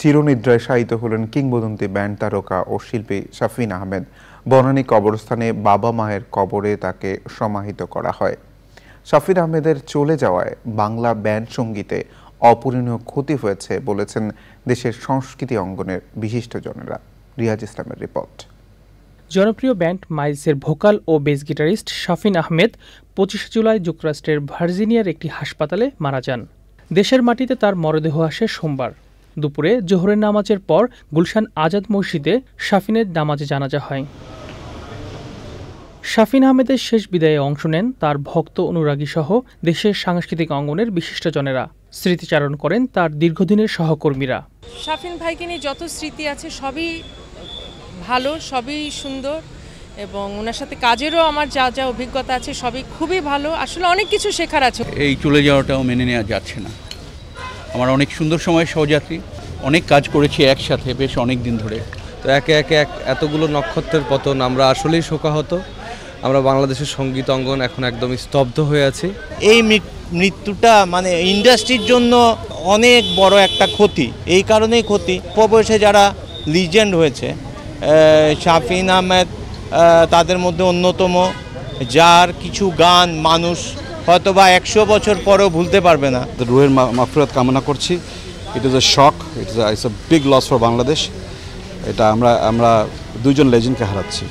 চিরনিদ্রায় শায়িত হলেন কিংবদন্তি ব্যান্ড তারকা ও শিল্পী শাফিন আহমেদ বনানী কবরস্থানে বাবা মায়ের কবরে তাকে সমাহিত করা হয় শাফিন আহমেদের চলে যাওয়ায় বাংলা ব্যান্ড সঙ্গীতে অপূরণীয় ক্ষতি হয়েছে বলেছেন দেশের সংস্কৃতি অঙ্গনের বিশিষ্টজনেরা রিয়াজ ইসলামের রিপোর্ট জনপ্রিয় ব্যান্ড মাইলসের ভোকাল ও বেস গিটারিস্ট শাফিন আহমেদ পঁচিশে জুলাই যুক্তরাষ্ট্রের ভার্জিনিয়ার একটি হাসপাতালে মারা যান দেশের মাটিতে তার মরদেহ আসে সোমবার দুপুরে জোহরের নামাজের পর গুলশান আজাদ মসজিদে শাফিনের নামাজে জানাজা হয় শাফিন আহমেদের শেষ বিদায়ে অংশ নেন তার ভক্ত অনুরাগী সহ দেশের সাংস্কৃতিক অঙ্গনের বিশিষ্টজনেরা স্মৃতিচারণ করেন তার দীর্ঘদিনের সহকর্মীরা শাফিন ভাইকে নিয়ে যত স্মৃতি আছে সবই ভালো সবই সুন্দর এবং ওনার সাথে কাজেরও আমার যা যা অভিজ্ঞতা আছে সবই খুবই ভালো আসলে অনেক কিছু শেখার আছে এই চলে যাওয়াটাও মেনে নেওয়া যাচ্ছে না আমার অনেক সুন্দর সময় সহযাত্রী অনেক কাজ করেছি একসাথে বেশ অনেক দিন ধরে তো একে একে এক এতগুলো নক্ষত্রের পতন আমরা আসলেই শোকাহত আমরা বাংলাদেশের সঙ্গীত অঙ্গন এখন একদমই স্তব্ধ হয়ে আছি এই মৃত্যুটা মানে ইন্ডাস্ট্রির জন্য অনেক বড় একটা ক্ষতি এই কারণেই ক্ষতি পবয়সে যারা লিজেন্ড হয়েছে শাফিন আহমেদ তাদের মধ্যে অন্যতম যার কিছু গান মানুষ হয়তো বা একশো বছর পরেও ভুলতে পারবে না রুহের মাফরত কামনা করছি it is a shock it is it's a big loss for Bangladesh এটা আমরা আমরা দুইজন লেজেন্ডকে হারাচ্ছি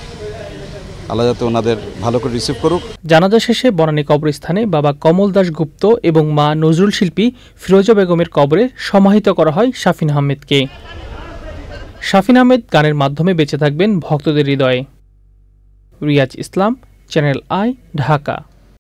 ওনাদের ভালো করে রিসিভ করুক জানাজা শেষে বনানী কবরস্থানে বাবা কমল দাস গুপ্ত এবং মা নজরুল শিল্পী ফিরোজা বেগমের কবরে সমাহিত করা হয় শাফিন আহমেদকে শাফিন আহমেদ গানের মাধ্যমে বেঁচে থাকবেন ভক্তদের হৃদয়ে রিয়াজ ইসলাম চ্যানেল আই ঢাকা